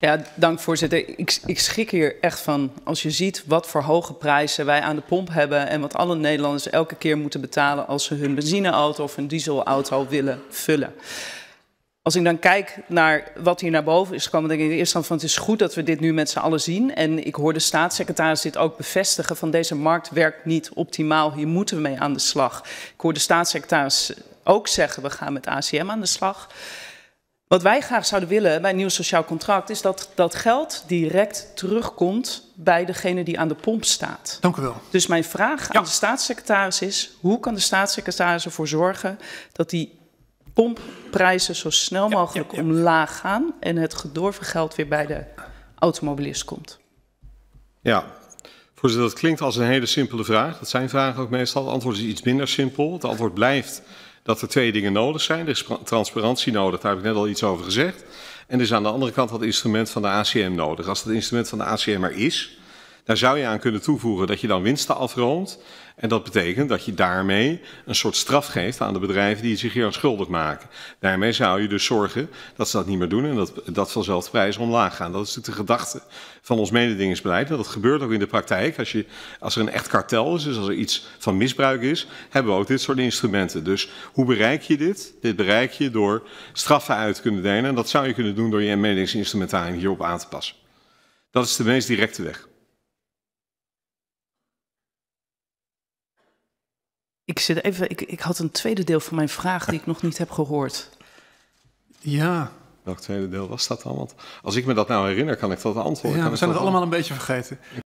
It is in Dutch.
Ja, dank voorzitter. Ik, ik, schrik hier echt van. Als je ziet wat voor hoge prijzen wij aan de pomp hebben en wat alle Nederlanders elke keer moeten betalen als ze hun benzineauto of hun dieselauto willen vullen. Als ik dan kijk naar wat hier naar boven is gekomen, denk ik eerst dan van het is goed dat we dit nu met z'n allen zien. En ik hoor de staatssecretaris dit ook bevestigen van deze markt werkt niet optimaal, hier moeten we mee aan de slag. Ik hoor de staatssecretaris ook zeggen we gaan met ACM aan de slag. Wat wij graag zouden willen bij een nieuw sociaal contract is dat dat geld direct terugkomt bij degene die aan de pomp staat. Dank u wel. Dus mijn vraag aan de staatssecretaris is: hoe kan de staatssecretaris ervoor zorgen dat die pompprijzen zo snel mogelijk omlaag gaan en het gedorven geld weer bij de automobilist komt? Ja, voorzitter, dat klinkt als een hele simpele vraag. Dat zijn vragen ook meestal. Het antwoord is iets minder simpel. Het antwoord blijft dat er twee dingen nodig zijn. Er is transparantie nodig, daar heb ik net al iets over gezegd. En er is aan de andere kant dat instrument van de ACM nodig. Als dat instrument van de ACM er is, daar zou je aan kunnen toevoegen dat je dan winsten afrondt. En dat betekent dat je daarmee een soort straf geeft aan de bedrijven die zich hier aan schuldig maken. Daarmee zou je dus zorgen dat ze dat niet meer doen en dat, dat vanzelf de prijzen omlaag gaan. Dat is natuurlijk de gedachte van ons mededingingsbeleid. dat gebeurt ook in de praktijk. Als, je, als er een echt kartel is, dus als er iets van misbruik is, hebben we ook dit soort instrumenten. Dus hoe bereik je dit? Dit bereik je door straffen uit te kunnen delen. En dat zou je kunnen doen door je mededingingsinstrumentarium hierop aan te passen. Dat is de meest directe weg. Ik zit even, ik, ik had een tweede deel van mijn vraag die ik nog niet heb gehoord. Ja. Welk tweede deel was dat dan? Want als ik me dat nou herinner, kan ik dat antwoorden. Ja, we zijn het allemaal een beetje vergeten.